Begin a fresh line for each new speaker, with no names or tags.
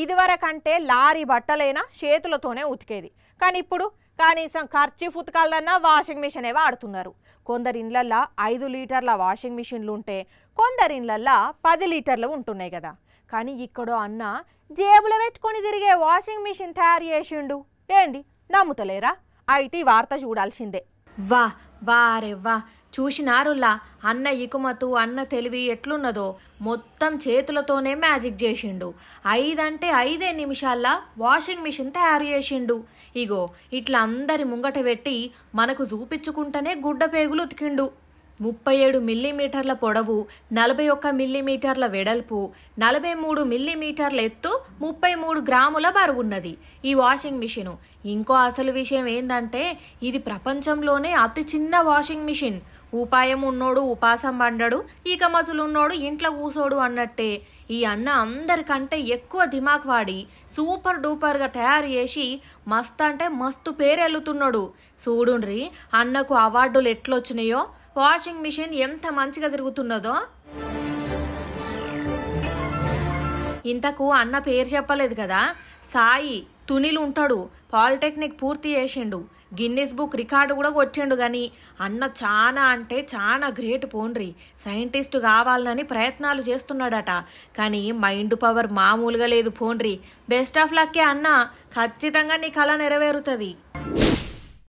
ఇదివరకంటే lorry బట్టలైనా చేతులతోనే ఉతికేది కానీ ఇప్పుడు కనీసం ఖర్చు ఉతకాలన్నా వాషింగ్ మిషనే వాడుతున్నారు కొందరి ఇండ్లల్లో ఐదు లీటర్ల వాషింగ్ మిషన్లు ఉంటే కొందరి ఇండ్లల్లో పది లీటర్లు ఉంటున్నాయి కదా కానీ ఇక్కడో అన్న జేబులో పెట్టుకొని తిరిగే వాషింగ్ మిషన్ తయారు చేసిండు ఏంది నమ్ముతలేరా అయితే వార్త చూడాల్సిందే వా వారే వా చూసినారులా అన్న ఇకుమతు అన్న తెలివి ఎట్లున్నదో మొత్తం చేతులతోనే మ్యాజిక్ చేసిండు ఐదంటే ఐదే నిమిషాల్లో వాషింగ్ మిషన్ తయారు చేసిండు ఇగో ఇట్లా అందరి ముంగట పెట్టి మనకు చూపించుకుంటేనే గుడ్డ పేగులు ఉతికిండు ముప్పై ఏడు మిల్లీమీటర్ల పొడవు నలభై ఒక్క మిల్లీమీటర్ల వెడల్పు నలభై మూడు మిల్లీమీటర్ల ఎత్తు ముప్పై మూడు గ్రాముల బరువున్నది ఈ వాషింగ్ మిషను ఇంకో అసలు విషయం ఏంటంటే ఇది ప్రపంచంలోనే అతి చిన్న వాషింగ్ మిషన్ ఉపాయం ఉన్నోడు ఉపాసం పండడు మతులున్నోడు ఇంట్లో కూసోడు అన్నట్టే ఈ అన్న అందరికంటే ఎక్కువ దిమాక్ వాడి సూపర్ డూపర్గా తయారు చేసి మస్త్ అంటే మస్తు పేరు పేరెళ్ళుతున్నాడు చూడుండ్రి అన్నకు అవార్డులు ఎట్లొచ్చినాయో వాషింగ్ మిషన్ ఎంత మంచిగా తిరుగుతున్నదో ఇంతకు అన్న పేరు చెప్పలేదు కదా సాయి తునిలు ఉంటాడు పాలిటెక్నిక్ పూర్తి చేసిండు గిన్నెస్ బుక్ రికార్డు కూడా కొట్టిండు కానీ అన్న చాలా అంటే చాలా గ్రేట్ పోండ్రి సైంటిస్ట్ కావాలని ప్రయత్నాలు చేస్తున్నాడట కానీ మైండ్ పవర్ మామూలుగా లేదు పోండ్రి బెస్ట్ ఆఫ్ లక్కే అన్న ఖచ్చితంగా నీ కళ నెరవేరుతుంది